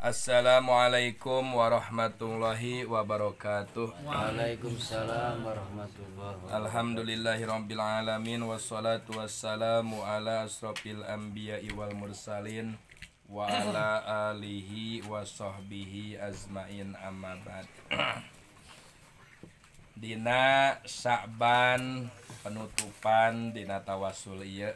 Assalamualaikum warahmatullahi wabarakatuh. Waalaikumsalam warahmatullahi wabarakatuh. Alhamdulillahirabbil alamin wassalatu wassalamu ala asrofil anbiya'i wal mursalin wa ala alihi wa azmain amma ba'd. Dina Sa'ban penutupan dina tawasul ieu iya.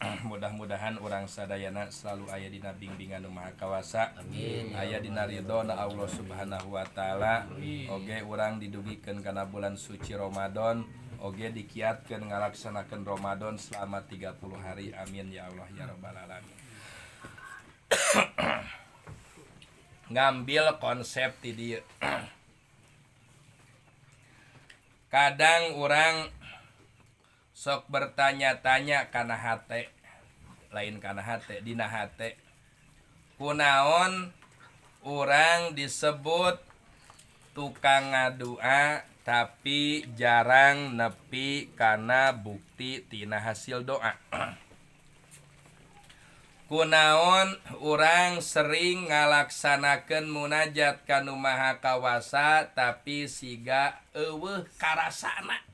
mudah-mudahan orang saddayana selalu ayadina bimbingan rumah kawasamin ayadina ridhona Allah subhanahu Wa ta'alage orang didubiikan karena bulan suci Romadhon OG dikiatkan ngalaksanakan Romadhon selama 30 hari Amin ya Allah ya robbalala ngambil konsep ti kadang orang yang sok bertanya-tanya karena HT lain karena H Di H kunaon orang disebut tukang ngadua tapi jarang nepi karena buktitina hasil doa kunaon orang sering ngalaksanakan menajatkan umaaha kawasa tapi siga ehkaraasanan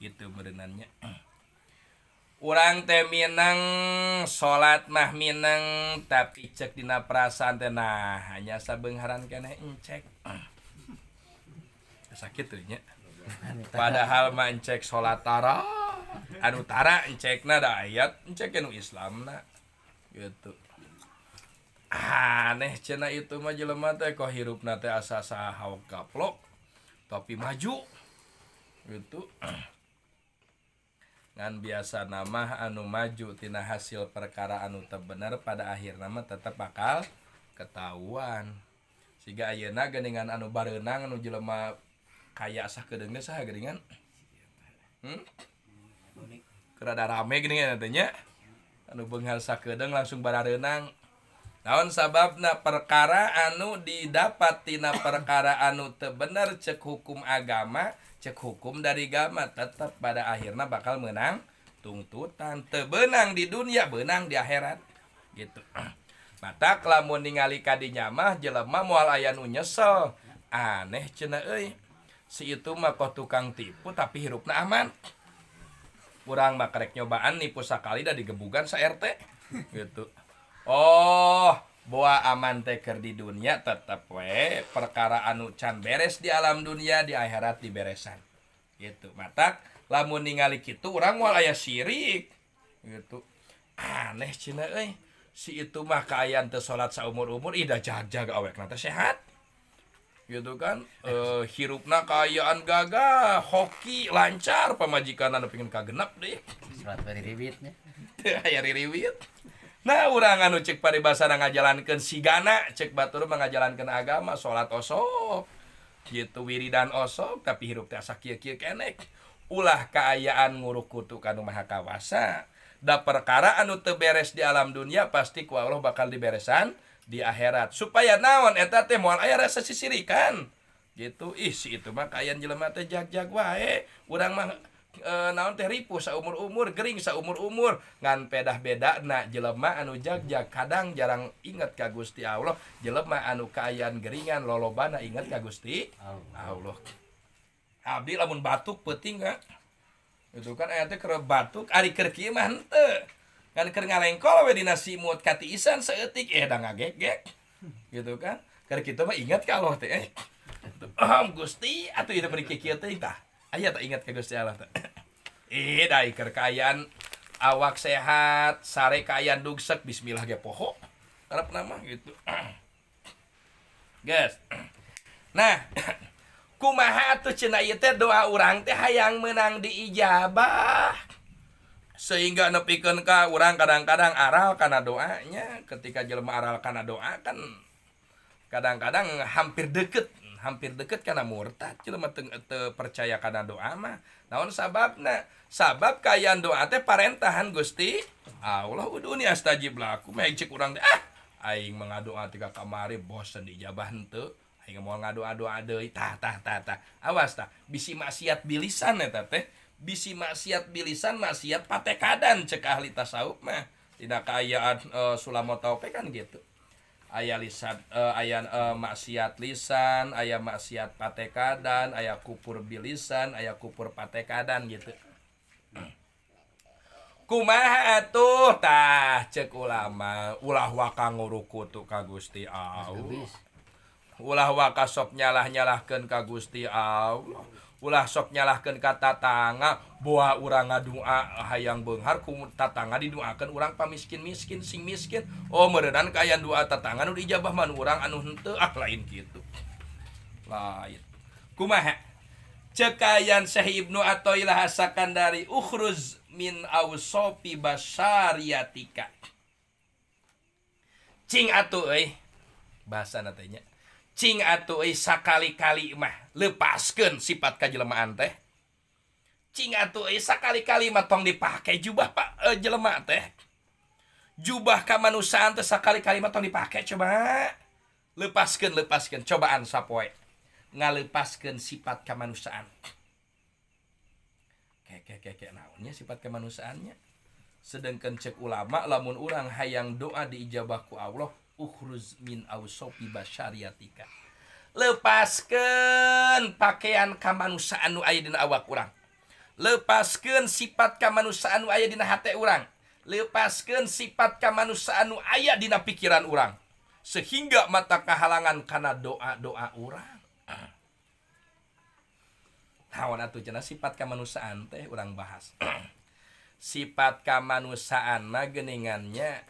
gitu berenannya orang teh Minang salat nah Minang tapi cek Dina perasa ante nah hanya sabengaran kek sakitnya padahal mencek salatara An Utaraecekk nada ayatk Islam aneh ce itu majumatako hirup topi maju itu ngan biasa nama anu maju tina hasil perkara anu terbener pada akhir nama tetap bakal ketahuan sehingga ayeuna geningan anu barenang anu jelema kayak sah kedengnya sah geningan hmm? kerada rame geningan nantinya anu benghal sah kedeng langsung bararenang naon sababna perkara anu didapat tina perkara anu tebener cek hukum agama cek hukum dari gama tetap pada akhirnya bakal menang tuntutan tebenang di dunia benang di akhirat gitu mata kelamun ningali kadinya mah jelema moal aya nyesel aneh cenah euy si itu mah kok tukang tipu tapi hirupna aman kurang mah nyobaan nipu sakali da digebukan sa RT gitu oh bahwa aman teker di dunia tetap we perkara anu can beres di alam dunia di akhirat diberesan gitu mata lamun ningali gitu orang walayah ayah sirik gitu aneh cina eh si itu mah kayaan teh sholat seumur umur ida jaga jaga awek nanti sehat gitu kan e, hirupna kayaan gagah hoki lancar pemajikan anu pingin kagenap deh sholat dari ribitnya ayah ribit punya uranganucik pada bahasa mengajalankan sigana cek battur mengajalankan agama salat osok gitu Wiri dan ososo tapi hiruknya enek ulah keayaangururuk kutu kan rumah kawasa dan perkaraanut beres di alam dunia pastiku Allah bakal liberessan di akhirat supaya nawan eneta temor ayat sesisirikan gitu is itu makaan jelemati jakja wa kurang e, naon teh ripu seumur umur Gering seumur umur ngan pedah bedana jelema anu jagjak kadang jarang ingat ka Gusti Allah jelema anu kayan geringan lolobana ingat ka Gusti Allah Abdi lamun batuk peting nggak itu kan ayatnya kere batuk ari keur kieu kan keur ngalengkol we muat kati isan seetik eh da ngagegek gitu kan keur kita mah ingat ka Allah teh eh. Gusti atau itu beri kieu teh Ayah tak ingat ke Gusti Allah tak. Ih, eh, dai kekayaan awak sehat, sare kayaan dugsek bismillah ge poho. Harap nama gitu. Guys. Nah, kumaha tuh cenai tet teh doa orang teh hayang menang diijabah. Sehingga nepikeun ka orang kadang-kadang aral karena doanya, ketika jalan aral karena doa kan kadang-kadang hampir deket hampir deket karena murtad percaya karena doa mah naon sababna sabab kayaan doa teh parentahan Gusti Allah uduni astajib laku cek kurang deh ah aing mengadoa tiga kamari bosen dijabah henteu aing mau ngadu adu deui tah tah tah tah awas tah bisi maksiat bilisan eta teh bisi maksiat bilisan maksiat patekadan cek ahli tasawuf mah tidak kayaan uh, eh, sulamo taupe kan gitu punya aya lisan eh, ayayan eh, maksiat lisan ayam maksiat patekadan aya kupur bilisan aya kupur patekadan gitu kume ta cek ulama ulahwakkaguru kutuk Ka Gusti A ulah wa kas soknyalah nyalahken Ka Gusti A ulah sok nyalahkan kata tangga buah urang ngadua hayang Benghar ku tatangga diduakan orang pamiskin miskin sing miskin Oh merenan kayan doa tatangga nu dijabah man orang anu henteu ah lain gitu lain kumaha cekayan Syekh Ibnu Athaillah hasakan dari ukhruz min ausopi basariatika cing atuh euy bahasa natanya cing atau esa eh, sakali-kali mah lepaskan sifat kajelemaan teh cing atau esa eh, sakali-kali mah tong dipake jubah pak eh, jelema teh jubah kemanusiaan teh sakali-kali mah tong dipake coba lepaskan lepaskan cobaan sapoe ngalepaskan sifat kemanusiaan keke keke naunya sifat kemanusiaannya sedangkan cek ulama lamun orang hayang doa diijabahku Allah ariatika lepasken pakaian kemanusaaanuaidina awak kurang lepasken sifat kemanusaaan aya dinahati orang lepasken sifat kemanusaaanu ayat dina pikiran orang sehingga mata kehalangan karena doa-doa orangwa sifat kemansaan teh orang bahas sifat kemanusaaan nageneannya ke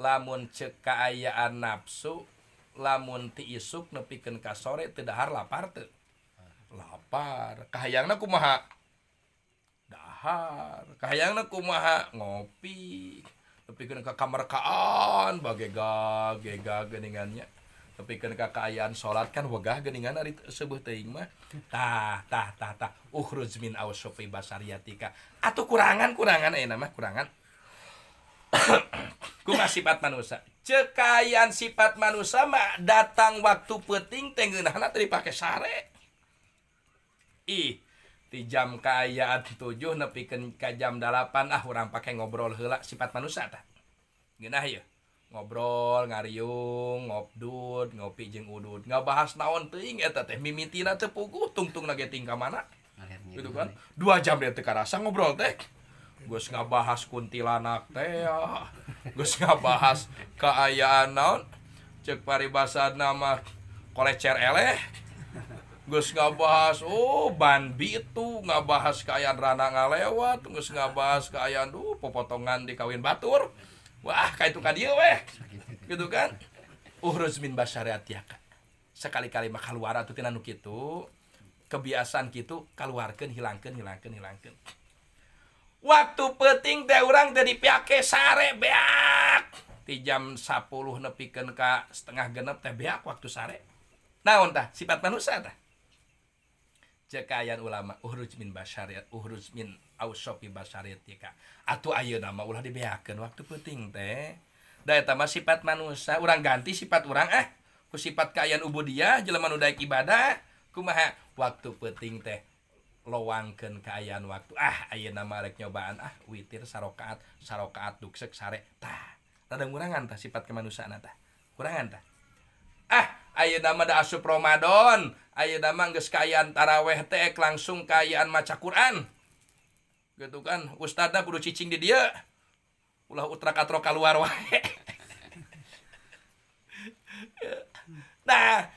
lamun cekaayaan nafsu lamun ti isuk nepikenka sore tehar la laparang mahahar kayangku maha ngopi kamakaon baggagaingannya kekayaan salat kan wegahingtahariatika atau kurangankuranganmahkurangan kuma sifat manusia cekayan sifat manusia mak datang waktu peting tenggeunahna teh dipake sare ih di jam kaayaan tujuh napi ka jam delapan ah kurang pakai ngobrol heula sifat manusia tah ya ngobrol ngariung ngobdud ngopi jeng udud bahas naon teuing eta teh mimitina tepuku tungtung lagi tingkah mana gitu kan dua jam dia tekarasa ngobrol teh Gus nggak bahas kuntilanak teh ya. Gus nggak bahas keayaan naon cek paribasa nama kolecer eleh Gus nggak bahas oh ban itu nggak bahas keayaan rana nggak lewat Gus nggak bahas keayaan duh pepotongan di kawin batur wah kayak itu kan dia weh gitu kan urus min basyariat ya sekali-kali mah keluar tuh tina nu kebiasaan gitu keluarkan hilangkan hilangkan hilangkan waktu peting teh orang jadi pi sare be ti jam 10 nepiken Ka setengah genep teh beak waktu sare Nah ontah sifat manusia cekaian ulama urut di waktu peting teh day tama sifat manusia orang ganti sifat orang ehku sifat kayan ubu dia Jeleman udah ibadah kuma waktu peting teh mulai lowangken kaan waktu ahye namarek nyobaan ah witir sarokaat sarokaatduk seksarekurangan sifat keman sanakur ah nama asu Romadhon da manggeskayantara wTk langsung Kaan maca Quran kan Ustadza gurudu cicing di dia ulah utra katroka luar wah ta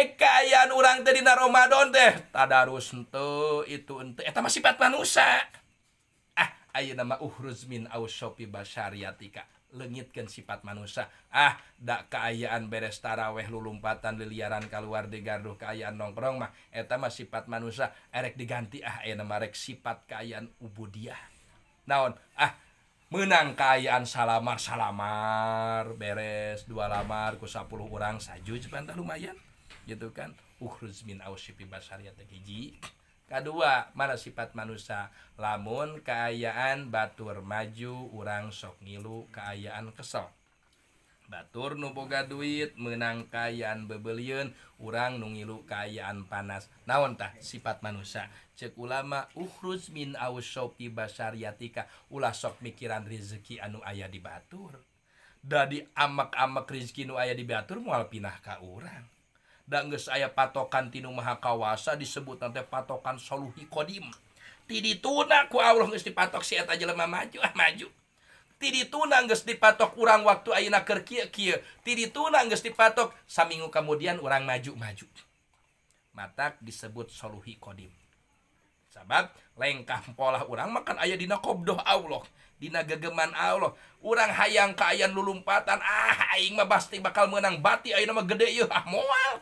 Kaan orangrang tadidina Romadhon deh takus untuk itu untuk sifat manusia ah, yo nama uhminariatikalengitkan sifat manusia ah ndak keayaan berestara welulumatan diliaran keluar di Garuh kayan nongkrong mah etmah sifat manusia Erek diganti ah enakrek sifat kayan ubu dia naon ah menang kayan salar salalamar beres dua lamarku10 orang sajuban lumayan punya gitu kan uhrminpiariaji K2 marah sifat manusia lamun Kayaan batur maju urang sok ngilu keayaan keok Batur nuboga duit menangkaian bebelun urang nu ngilu kayan panas naontah sifat manusia ce ulama uhruz min ausshopi basariatika Ulah sok mikiran rezeki anu ayah di Batur dadi amak-amak rezekinu ayah di Batur mualpinah ka urang. saya patokan tinnu mahakawasa disebut nanti patokan Soluhi qdi ti tunku Allahsti patok aja le majulah maju ti tunangsti patok kurangrang waktu na ti tunangsti patok saminggu kemudian orang majumaju mata disebut Soluhi Qdim sahabat lengkah pola orang makan ayah dina qobdoh Allah di nagageman Allah orang hayang kayan lulumpatan ah aing mah pasti bakal menang bati aing nama gede yuk ah mual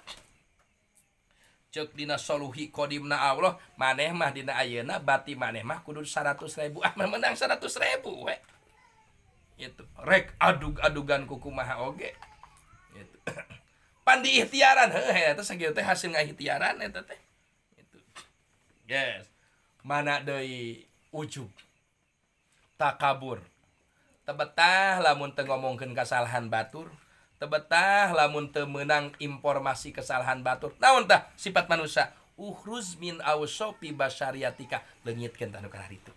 cek dina soluhi kodimna Allah maneh mah dina ayana bati maneh mah kudu 100 ribu ah menang 100 ribu we itu rek adug adugan kuku maha oge itu pandi ikhtiaran heh itu sakieu teh hasil ngaihtiaran itu teh itu yes mana dari ujung tak kabur tebetah lamun te ngomongkan kesalahan batur tebetah lamun te menang informasi kesalahan batur Namun tah sifat manusia uhruz min awsopi basyariatika lengitkan tanu kana itu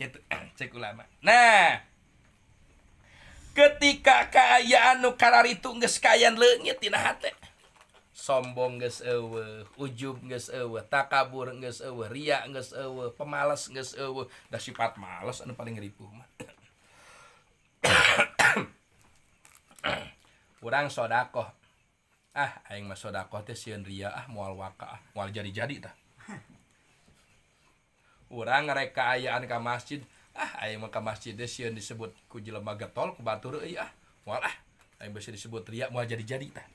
gitu cek ulama nah ketika kaayaan nu karar itu ngeskayan kayan leungit dina sombong geus eueuh ujub geus eueuh takabur geus eueuh ria geus eueuh pemalas geus eueuh da sifat malas anu paling ripuh mah kurang sodakoh ah aing mah sodakoh teh sieun ria ah moal waka ah moal jadi-jadi tah urang rekaayaan ka masjid ah aing mah ka masjid teh sieun disebut ku jelema getol ku batur euy ah moal ah aing bisa disebut ria moal jadi-jadi tah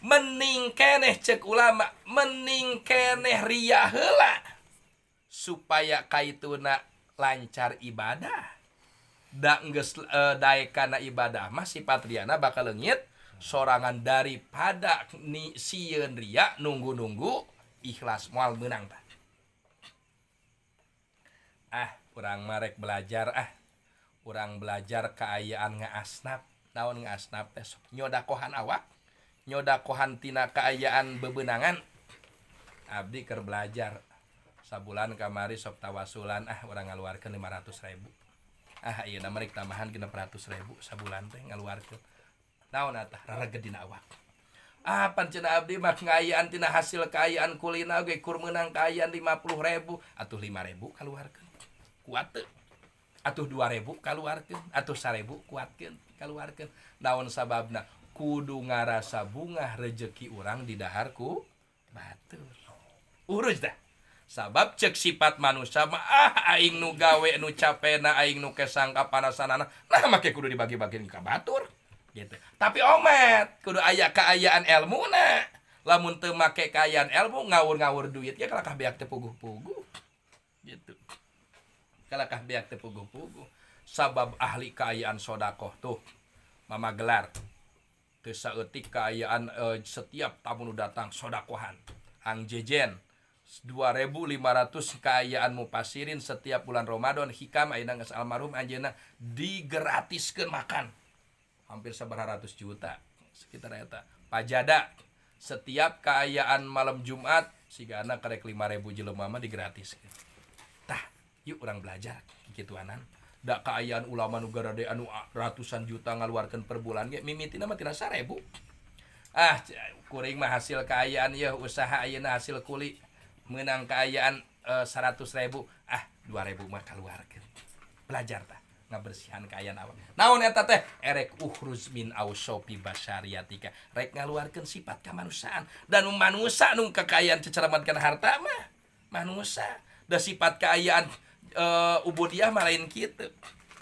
meningkeneh cek ulama meningkeneh Ria helak supaya kaitunak lancar ibadah dan e, karena ibadah Mas si Patriaana bakallengit sorangan dari daripada nih siun Ria nunggu-nunggu ikhlas mual menang ah kurang merek belajar ah kurang belajar keayaan nggak asnap tahunun nggak asnap besok nyoda kohan awak nyoda kohantina keayaan bebenangan Abdi ker belajar sabulan kamari sok tawasulan ah orang ngaluarkan 500 ribu ah iya nama tambahan kena peratus ribu sabulan teh ngaluarkan naon atah rarege dina awak ah pancina abdi mah ngayaan tina hasil kayaan kulina oge kur menang kayaan 50 ribu atuh 5 ribu kaluarkan kuat atuh 2 ribu kaluarkan atuh ribu kuatkan kaluarkan naon sababna kudu ngarasa bunga rejeki orang di daharku batur urus dah sabab cek sifat manusia mah ah aing nu gawe nu capena aing nu kesangka panasanana nah makai kudu dibagi-bagiin ka batur gitu tapi omet kudu aya keayaan ilmu na lamun teu make keayaan ilmu ngawur-ngawur duit ya kalakah beak teu puguh-puguh gitu kalakah beak teu puguh-puguh sabab ahli kayaan sodakoh tuh mama gelar tesaetik keayaan eh, setiap tamu nu datang sodakohan ang jejen 2500 keayaan mupasirin setiap bulan Ramadan hikam ayeuna geus almarhum anjeunna digratiskeun makan hampir seberapa ratus juta sekitar eta pajada setiap kekayaan malam Jumat siga anak karek 5000 jelema mah digratiskeun tah yuk orang belajar gitu anan dak kekayaan ulama negara de anu ratusan juta ngaluarkan per bulan ge mimiti nama tidak seribu ah kuring mah hasil keayaan ya usaha ayeuna hasil kuli menang keayaan eh, seratus ribu ah dua ribu mah keluarkan belajar tah ngabersihan kayaan awak naon eta teh erek uhruz min ausopi basariatika rek ngaluarkan sifat kemanusiaan dan manusia nung kekayaan ceceramatkan harta mah manusia da sifat kekayaan uh, eh, ubudiyah malain kita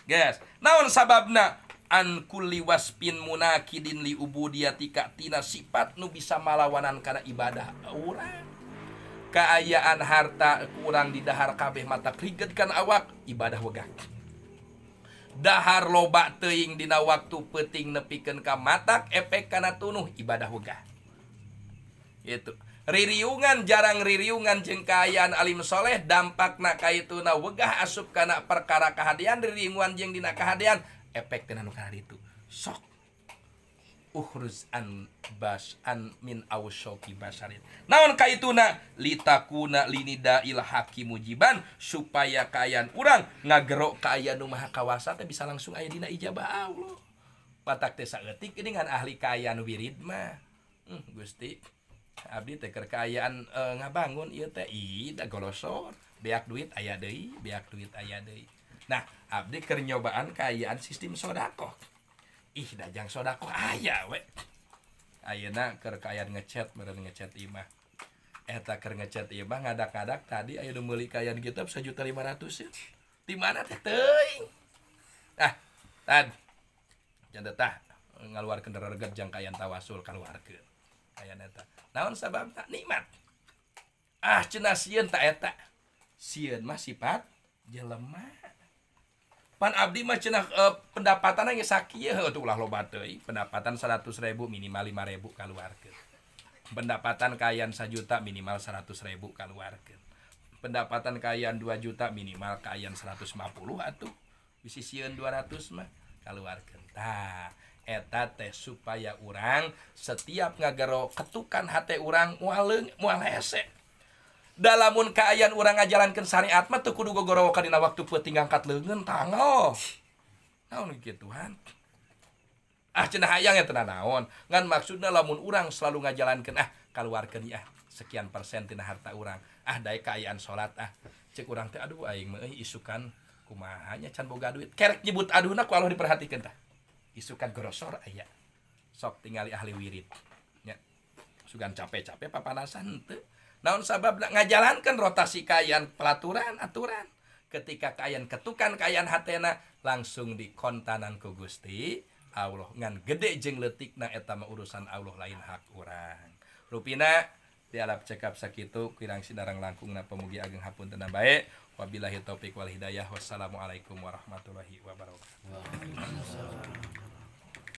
guys naon sababna an kulli waspin munakidin li ubudiyatika tina sifat nu bisa malawanan karena ibadah orang keayaan harta kurang di dahar kabeh mata kriget kan awak ibadah wegak dahar loba teing dina waktu peting nepikan ka matak efek karena tunuh ibadah wegah itu ririungan jarang ririungan jengkayan Alim Soleh dampak naka ituna wegah asup karena perkara kehadian ririungan jeng dina kehadian efek tenan itu sok uhruz an bas an min awshoki basarin naon kaituna litakuna linida il hakimujiban supaya kayan urang ngagero kaya nu maha kawasa teh bisa langsung aya dina ijabah Allah patak teh saeutik ini ngan ahli kaya wirid mah hmm, Gusti Abdi teh kekayaan e, ngabangun ieu teh ida golosor beak duit aya deui beak duit aya deui nah abdi keur nyobaan kayaan sistem sodako ih dajang sodako aya we ayeuna keur kayaan ngechat meureun ngechat imah eta keur ngechat imah ngadak-ngadak tadi aya nu meuli kayaan kitab 1.500 ya di mana teh teuing ah tad janda tah ngaluarkeun reget jang kayan tawasul kaluarkeun neta naon sabab tak nikmat ah cenah sieun tak eta sieun mah sifat jelema pan abdi mah cenah uh, pendapatan geus sakieu ya, atuh ulah loba teh pendapatan 100 ribu minimal 5 ribu kaluarkeun pendapatan kayaan juta minimal 100 ribu kaluarkeun pendapatan kayaan 2 juta minimal kayaan 150 atuh bisi sieun 200 mah kaluarkeun tah eta teh supaya orang setiap ngagero ketukan hati orang mualeng mual hese dalamun kaayaan orang ngajalankan syariat mah tuh kudu gogoro kadina waktu peuting angkat leungeun tango naon Tuhan. ah cenah hayang ya tenan naon ngan maksudna lamun orang selalu ngajalankan ah kaluarkeun ah sekian persen tina harta orang ah daya kaayaan sholat ah cek orang teh aduh aing mah isukan kumahanya can boga duit kerek nyebut aduh nak Allah diperhatikan tah isukan grosor aya eh, sok tinggali ahli wirid ya sugan capek-capek papanasan teu naon sabab ngajalankan rotasi kayan pelaturan aturan ketika kayan ketukan kayan hatena langsung dikontanan ku Gusti Allah ngan gede jeng letik na etama urusan Allah lain hak orang rupina di alap cekap sakitu kirang sinarang langkung na pemugi ageng hapun tenang baik wabillahi taufik wal hidayah wassalamualaikum warahmatullahi wabarakatuh